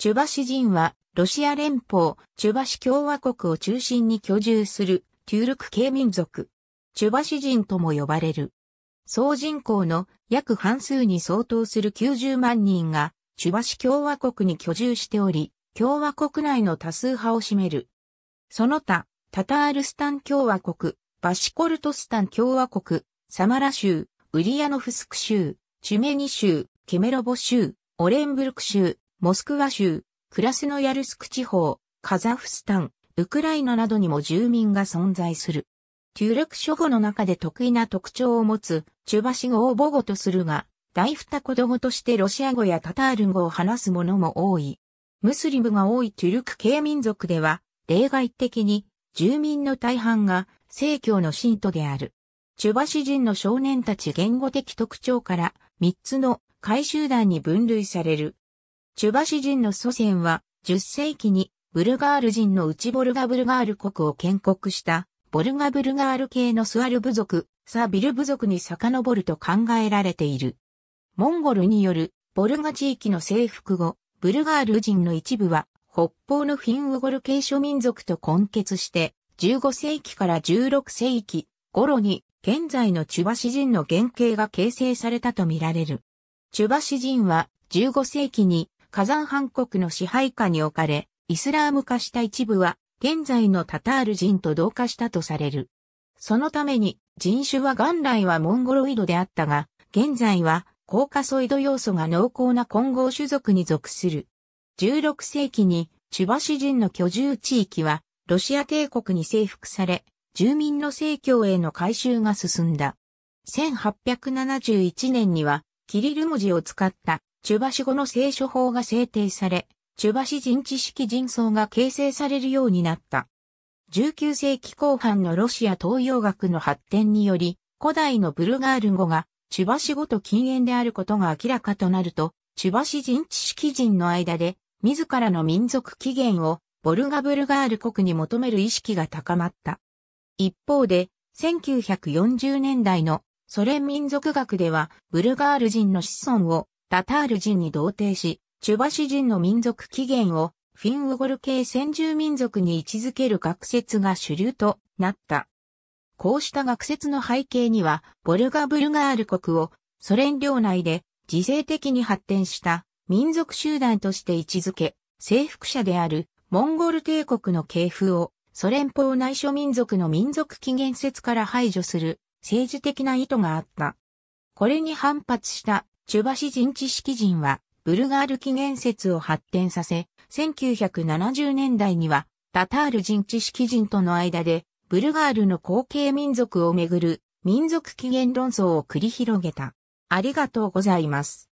チュバシ人は、ロシア連邦、チュバシ共和国を中心に居住する、テュールク系民族。チュバシ人とも呼ばれる。総人口の約半数に相当する90万人が、チュバシ共和国に居住しており、共和国内の多数派を占める。その他、タタールスタン共和国、バシコルトスタン共和国、サマラ州、ウリアノフスク州、チュメニ州、ケメロボ州、オレンブルク州、モスクワ州、クラスノヤルスク地方、カザフスタン、ウクライナなどにも住民が存在する。テュルレク諸語の中で得意な特徴を持つ、チュバシ語を母語とするが、大二子供としてロシア語やタタール語を話す者も多い。ムスリムが多いトゥルク系民族では、例外的に、住民の大半が、正教の信徒である。チュバシ人の少年たち言語的特徴から、三つの、回集団に分類される。チュバシ人の祖先は、10世紀にブルガール人の内ボルガブルガール国を建国した、ボルガブルガール系のスワル部族、サビル部族に遡ると考えられている。モンゴルによるボルガ地域の征服後、ブルガール人の一部は北方のフィンウゴル系諸民族と混血して、15世紀から16世紀頃に現在のチュバシ人の原型が形成されたとみられる。チュバシ人は15世紀に火山藩国の支配下に置かれ、イスラーム化した一部は、現在のタタール人と同化したとされる。そのために、人種は元来はモンゴロイドであったが、現在は、コーカソイド要素が濃厚な混合種族に属する。16世紀に、チュバシ人の居住地域は、ロシア帝国に征服され、住民の正教への改修が進んだ。1871年には、キリル文字を使ったチュバシ語の聖書法が制定され、チュバシ人知識人層が形成されるようになった。19世紀後半のロシア東洋学の発展により、古代のブルガール語がチュバシ語と禁煙であることが明らかとなると、チュバシ人知識人の間で、自らの民族起源をボルガブルガール国に求める意識が高まった。一方で、1940年代のソ連民族学では、ブルガール人の子孫をタタール人に同定し、チュバシ人の民族起源をフィンウゴル系先住民族に位置づける学説が主流となった。こうした学説の背景には、ボルガ・ブルガール国をソ連領内で自制的に発展した民族集団として位置づけ、征服者であるモンゴル帝国の系譜をソ連邦内諸民族の民族起源説から排除する政治的な意図があった。これに反発したチュバシ人知識人は、ブルガール起源説を発展させ、1970年代には、タタール人知識人との間で、ブルガールの後継民族をめぐる民族起源論争を繰り広げた。ありがとうございます。